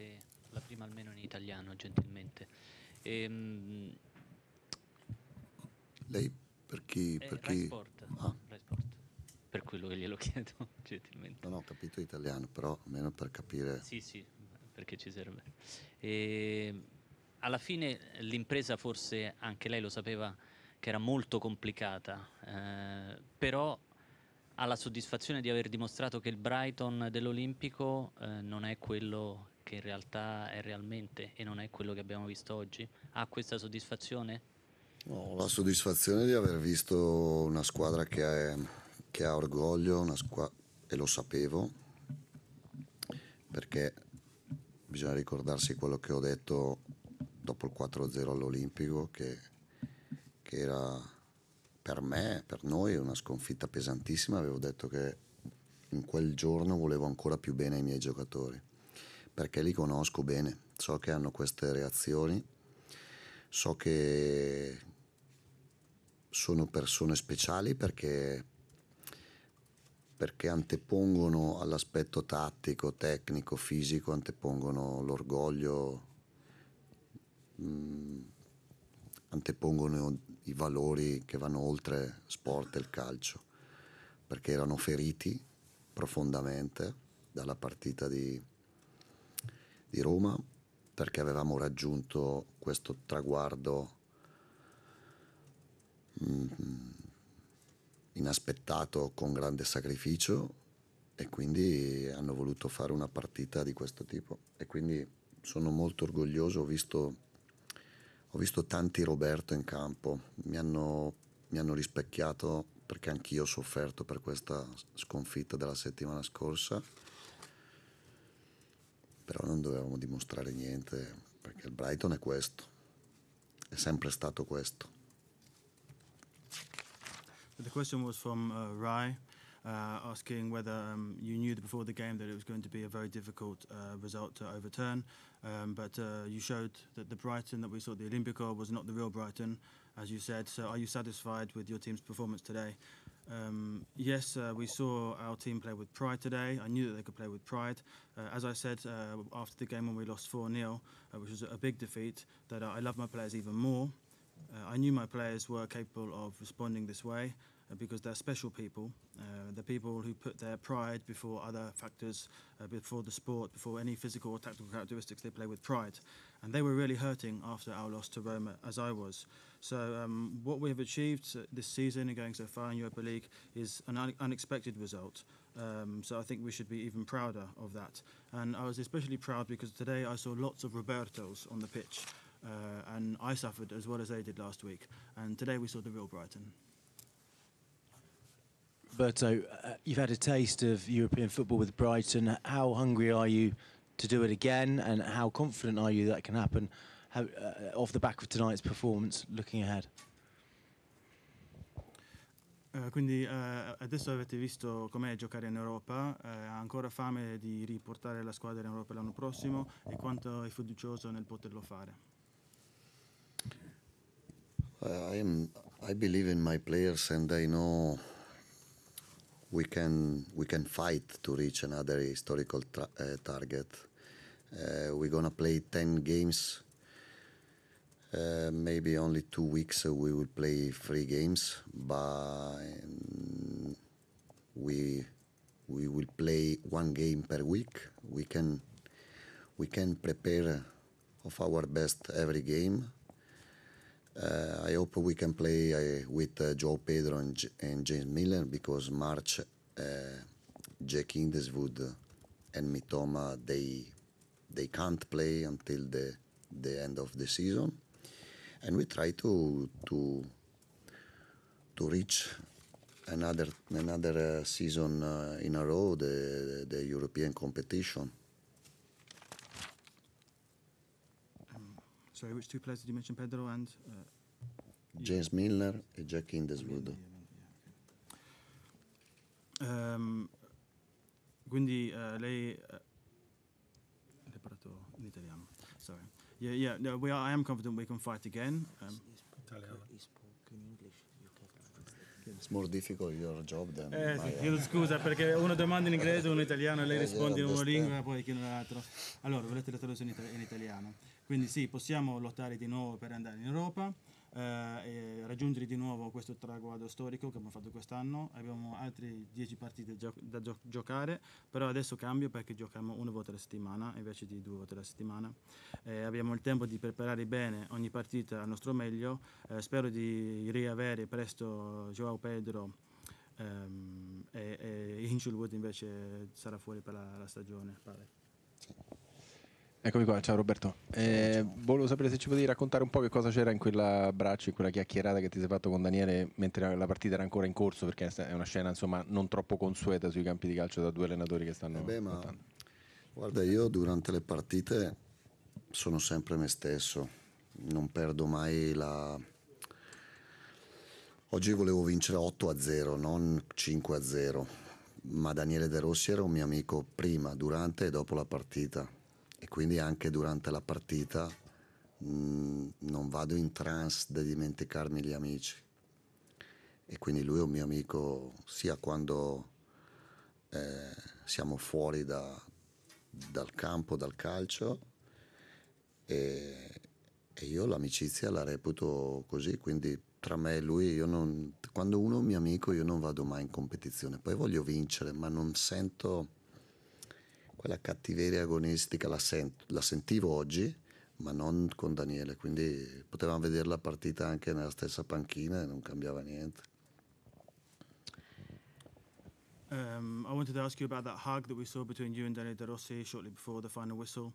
fare la prima almeno in italiano, gentilmente. Ehm... Lei per chi? Eh, per chi... Rai Sport. Ah. Rai Sport. Per quello che glielo chiedo, gentilmente. Non ho capito italiano, però almeno per capire. Sì, sì, perché ci serve. Ehm, alla fine l'impresa forse anche lei lo sapeva che era molto complicata, eh, però ha la soddisfazione di aver dimostrato che il Brighton dell'Olimpico eh, non è quello che in realtà è realmente e non è quello che abbiamo visto oggi? Ha questa soddisfazione? Ho la soddisfazione di aver visto una squadra che, è, che ha orgoglio squa- e lo sapevo perché bisogna ricordarsi quello che ho detto dopo il 4-0 all'Olimpico che, che era per me, per noi una sconfitta pesantissima, avevo detto che in quel giorno volevo ancora più bene ai miei giocatori perché li conosco bene, so che hanno queste reazioni, so che sono persone speciali perché, perché antepongono all'aspetto tattico, tecnico, fisico, antepongono l'orgoglio, mh, mm, antepongono i valori che vanno oltre sport e il calcio, perché erano feriti profondamente dalla partita di di Roma perché avevamo raggiunto questo traguardo mm, inaspettato con grande sacrificio e quindi hanno voluto fare una partita di questo tipo e quindi sono molto orgoglioso, ho visto, ho visto tanti Roberto in campo, mi hanno, mi hanno rispecchiato perché anch'io ho sofferto per questa sconfitta della settimana scorsa però non dovevamo dimostrare niente perché il Brighton è questo, è sempre stato questo. The question was from uh, Rai uh, asking whether um, you knew before the game that it was going to be a very difficult uh, result to overturn, um, but uh, you showed that the Brighton that we saw at the Olympico was not the real Brighton. as you said. So are you satisfied with your team's performance today? Um, yes, uh, we saw our team play with pride today. I knew that they could play with pride. Uh, as I said uh, after the game when we lost 4 0, uh, which was a big defeat, that I love my players even more. Uh, I knew my players were capable of responding this way. Uh, because they're special people. Uh, the people who put their pride before other factors, uh, before the sport, before any physical or tactical characteristics, they play with pride. And they were really hurting after our loss to Roma, as I was. So um, what we have achieved uh, this season and going so far in Europa League is an un unexpected result. Um, so I think we should be even prouder of that. And I was especially proud because today I saw lots of Robertos on the pitch. Uh, and I suffered as well as they did last week. And today we saw the real Brighton. Berto, uh, you've had a taste of European football with Brighton. How hungry are you to do it again, and how confident are you that can happen how, uh, off the back of tonight's performance? Looking ahead. Uh, quindi uh, adesso avete visto com'è giocare in Europa, uh, ha ancora fame di riportare la squadra in Europa l'anno prossimo e quanto è fiducioso nel poterlo fare. I, am, I believe in my players and I know we can we can fight to reach another historical uh, target. Uh, we're gonna play ten games. Uh, maybe only two weeks uh, we will play three games, but um, we we will play one game per week. We can we can prepare of our best every game uh, I hope we can play uh, with uh, Joe Pedro and, J- and James Miller because March, Jack Indeswood, and Mitoma they they can't play until the the end of the season, and we try to to to reach another another uh, season uh, in a row the the European competition. Sorry, which two players did you mention? Pedro and uh, James Milner e Jack Hindeswood. Um, quindi uh, lei uh, preparato in italiano. Sorry. Yeah, yeah. No, we are, I am confident we can fight again. Um, It's more difficult your job than eh, sì, chiedo own. scusa perché uno domanda in inglese, uno in italiano, e lei risponde in una lingua, e poi chi in un'altra. Allora, volete la traduzione in italiano? Quindi sì, possiamo lottare di nuovo per andare in Europa, eh, raggiungere di nuovo questo traguardo storico che abbiamo fatto quest'anno. Abbiamo altre 10 partite gio da gio giocare, però adesso cambio perché giochiamo una volta alla settimana invece di due volte alla settimana. Eh, abbiamo il tempo di preparare bene ogni partita al nostro meglio. Eh, spero di riavere presto Joao Pedro. Ehm, e, e Inchulwood invece sarà fuori per la, la stagione, pare. Eccomi qua, ciao Roberto. Eh, ciao. Volevo sapere se ci potevi raccontare un po' che cosa c'era in quella braccia, in quella chiacchierata che ti sei fatto con Daniele mentre la partita era ancora in corso, perché è una scena insomma non troppo consueta sui campi di calcio da due allenatori che stanno... Eh beh, ma, guarda, io durante le partite sono sempre me stesso, non perdo mai la... Oggi volevo vincere 8 a 0, non 5 a 0, ma Daniele De Rossi era un mio amico prima, durante e dopo la partita e quindi anche durante la partita mh, mm, non vado in trance da dimenticarmi gli amici. E quindi lui è un mio amico sia quando eh, siamo fuori da, dal campo, dal calcio, e, e io l'amicizia la reputo così, quindi tra me e lui, io non, quando uno è un mio amico io non vado mai in competizione, poi voglio vincere, ma non sento quella cattiveria agonistica la, sent- la sentivo oggi, ma non con Daniele, quindi potevamo vedere la partita anche nella stessa panchina e non cambiava niente. Um, I wanted to ask you about that hug that we saw between you and Danny De Rossi shortly before the final whistle.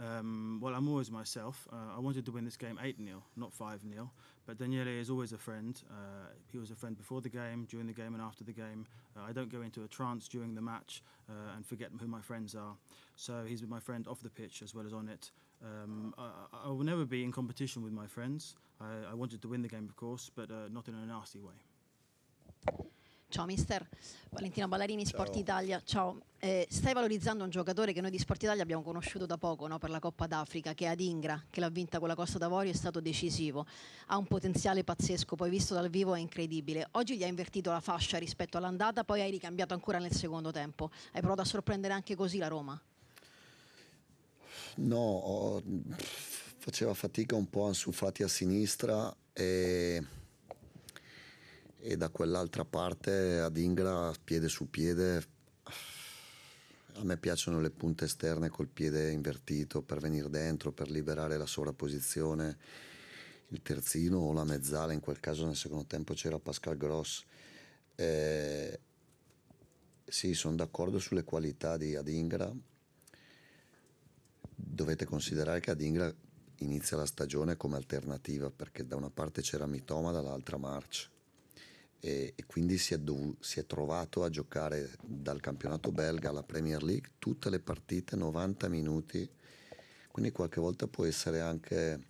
Um, well, I'm always myself. Uh, I wanted to win this game 8 0, not 5 0. But Daniele is always a friend. Uh, he was a friend before the game, during the game, and after the game. Uh, I don't go into a trance during the match uh, and forget who my friends are. So he's been my friend off the pitch as well as on it. Um, I, I, will never be in competition with my friends. I, I wanted to win the game, of course, but uh, not in a nasty way. Ciao mister, Valentina Ballarini, Ciao. Italia. Ciao, eh, stai valorizzando un giocatore che noi di Sport Italia abbiamo conosciuto da poco no? per la Coppa d'Africa, che è ad Ingra, che l'ha vinta con la Costa d'Avorio, è stato decisivo. Ha un potenziale pazzesco, poi visto dal vivo è incredibile. Oggi gli hai invertito la fascia rispetto all'andata, poi hai ricambiato ancora nel secondo tempo. Hai provato a sorprendere anche così la Roma? No, faceva fatica un po' a Ansufati a sinistra e e da quell'altra parte ad Ingra piede su piede a me piacciono le punte esterne col piede invertito per venire dentro, per liberare la sovrapposizione, il terzino o la mezzala, in quel caso nel secondo tempo c'era Pascal Gross. Eh, sì, sono d'accordo sulle qualità di Adingra. Dovete considerare che Adingra inizia la stagione come alternativa perché da una parte c'era Mitoma, dall'altra March e, e quindi si è, dov- si è, trovato a giocare dal campionato belga alla Premier League tutte le partite, 90 minuti, quindi qualche volta può essere anche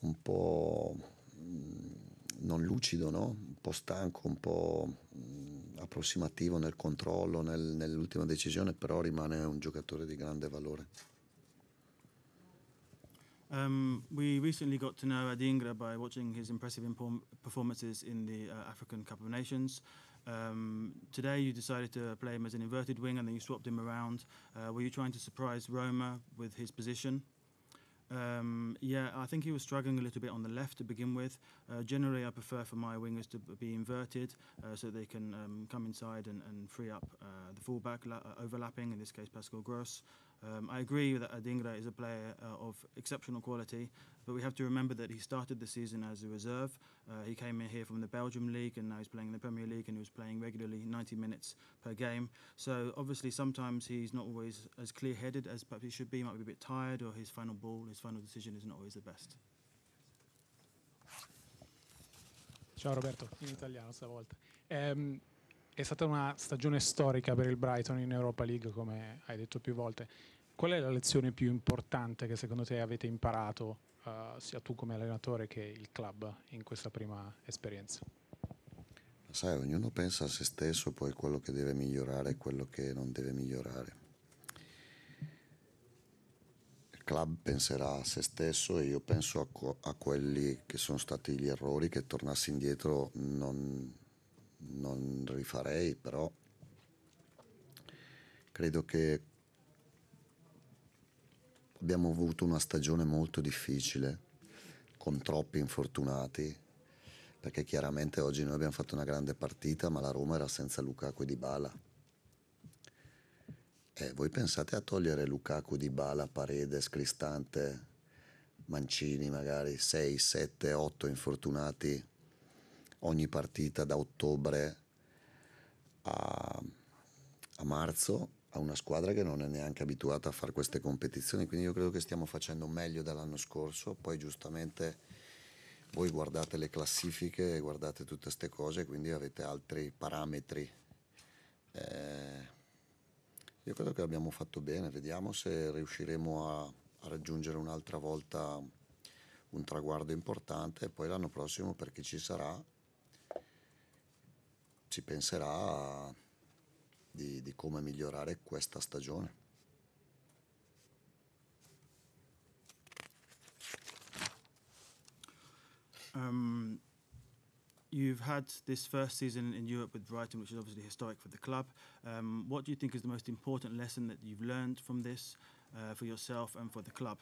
un po' mm, non lucido, no? un po' stanco, un po' mm, approssimativo nel controllo, nel, nell'ultima decisione, però rimane un giocatore di grande valore. Um, we recently got to know Adingra by watching his impressive performances in the uh, African Cup of Nations. Um, today you decided to play him as an inverted wing and then you swapped him around. Uh, were you trying to surprise Roma with his position? Um, yeah, I think he was struggling a little bit on the left to begin with. Uh, generally, I prefer for my wingers to be inverted uh, so they can um, come inside and, and free up uh, the fullback uh, overlapping, in this case, Pascal Gross. Um, I agree that Adingra is a player uh, of exceptional quality, but we have to remember that he started the season as a reserve. Uh, he came in here from the Belgium League and now he's playing in the Premier League and he was playing regularly 90 minutes per game. So obviously sometimes he's not always as clear-headed as perhaps he should be. He might be a bit tired or his final ball, his final decision is not always the best. Ciao Roberto, in italiano stavolta. Um, ehm, È stata una stagione storica per il Brighton in Europa League, come hai detto più volte. qual è la lezione più importante che secondo te avete imparato, uh, sia tu come allenatore che il club, in questa prima esperienza? Sai, ognuno pensa a se stesso, poi quello che deve migliorare e quello che non deve migliorare. Il club penserà a se stesso e io penso a, co- a quelli che sono stati gli errori che tornassi indietro non, non rifarei, però credo che abbiamo avuto una stagione molto difficile, con troppi infortunati, perché chiaramente oggi noi abbiamo fatto una grande partita, ma la Roma era senza Lukaku e Dybala. E eh, voi pensate a togliere Lukaku, Dybala, Paredes, Cristante, Mancini magari 6, 7, 8 infortunati ogni partita da ottobre a, a marzo a una squadra che non è neanche abituata a fare queste competizioni, quindi io credo che stiamo facendo meglio dell'anno scorso, poi giustamente voi guardate le classifiche, guardate tutte queste cose, quindi avete altri parametri. Eh, io credo che abbiamo fatto bene, vediamo se riusciremo a, a raggiungere un'altra volta un traguardo importante e poi l'anno prossimo per chi ci sarà ci penserà a di, di come migliorare questa stagione. Um, you've had this first season in Europe with Brighton, which is obviously historic for the club. Um, what do you think is the most important lesson that you've learned from this uh, for yourself and for the club?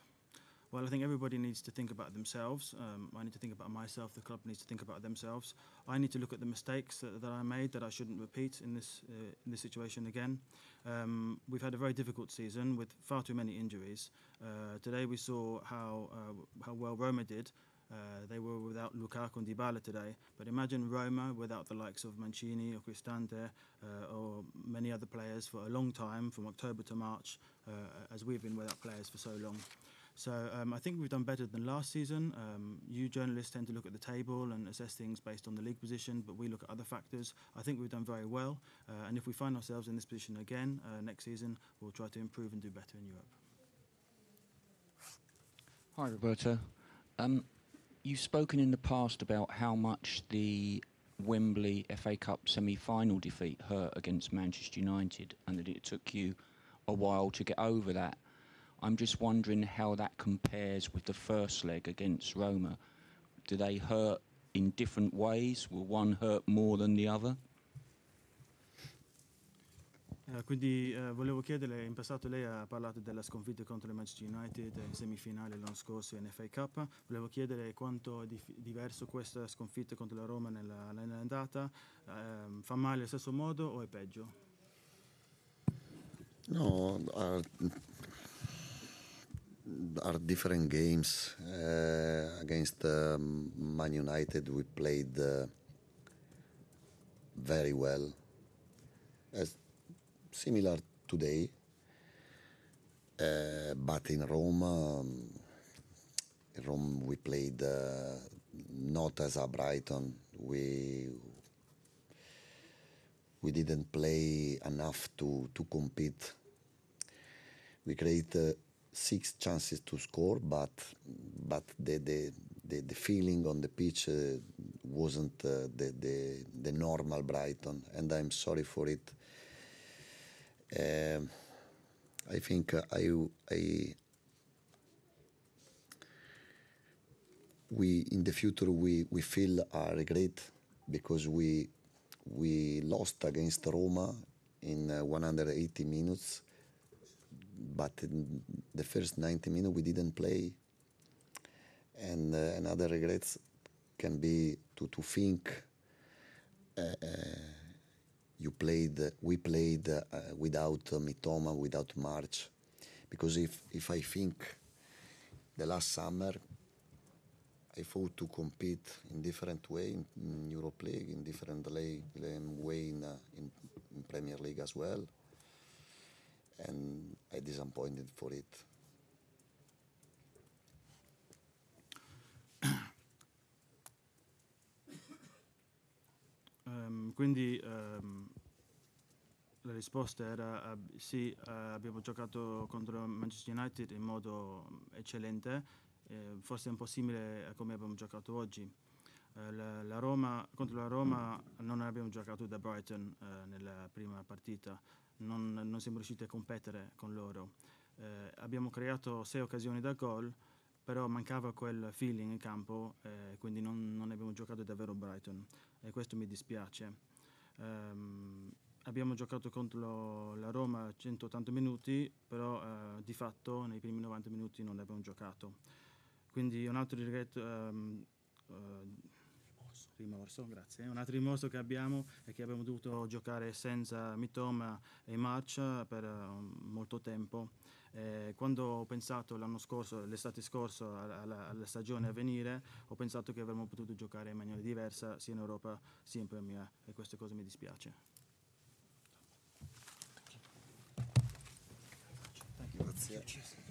Well, I think everybody needs to think about themselves. Um, I need to think about myself. The club needs to think about themselves. I need to look at the mistakes that, that I made that I shouldn't repeat in this uh, in this situation again. Um, we've had a very difficult season with far too many injuries. Uh, today we saw how uh, how well Roma did. Uh, they were without Lukaku and Dybala today, but imagine Roma without the likes of Mancini or Cristante uh, or many other players for a long time, from October to March, uh, as we've been without players for so long. So um, I think we've done better than last season. Um, you journalists tend to look at the table and assess things based on the league position, but we look at other factors. I think we've done very well, uh, and if we find ourselves in this position again uh, next season, we'll try to improve and do better in Europe. Hi, Roberto. Um, you've spoken in the past about how much the Wembley FA Cup semi-final defeat hurt against Manchester United, and that it took you a while to get over that. I'm just wondering how that compares with the first leg against Roma. Do they hurt in different ways? Will one hurt more than the other? Eh, quindi uh, volevo chiederle, in passato lei ha parlato della sconfitta contro il Manchester United in semifinale l'anno scorso in FA Cup, volevo chiedere quanto è dif- diverso questa sconfitta contro la Roma nella, nell'andata, uh, ehm, fa male allo stesso modo o è peggio? No, ah, are different games. Uh, against uh, Man United, we played uh, very well, as similar today. Uh, but in Rome, um, in Rome we played uh, not as a Brighton. We we didn't play enough to to compete. We created six chances to score, but but the the, the, the feeling on the pitch uh, wasn't uh, the, the the normal Brighton, and I'm sorry for it. Uh, I think I I we in the future we we feel a regret because we we lost against Roma in uh, 180 minutes but in the first 90 minutes we didn't play. And uh, another regrets can be to, to think uh, uh you played, we played uh, without Mitoma, without March. Because if, if I think the last summer, I thought to compete in different way in, in Europe League, in different league, way in, uh, in, in Premier League as well. and I disappointed for it. Um, quindi um, la risposta era uh, sì, uh, abbiamo giocato contro Manchester United in modo mm, eccellente, eh, forse un po' simile a come abbiamo giocato oggi. Eh, la, la Roma, contro la Roma non abbiamo giocato da Brighton nella prima partita, non, non siamo riusciti a competere con loro. Eh, abbiamo creato sei occasioni da gol, però mancava quel feeling in campo, eh, quindi non, non, abbiamo giocato davvero Brighton e questo mi dispiace. Um, abbiamo giocato contro la Roma 180 minuti, però eh, di fatto nei primi 90 minuti non abbiamo giocato. Quindi un altro regretto, um, ehm, uh, eh, rimorso, grazie. Un altro rimorso che abbiamo è che abbiamo dovuto giocare senza Mitoma e March per um, molto tempo. Eh, quando ho pensato l'anno scorso, l'estate scorsa alla, alla, stagione a venire, ho pensato che avremmo potuto giocare in maniera diversa sia in Europa sia in Premier e queste cose mi dispiace. Grazie.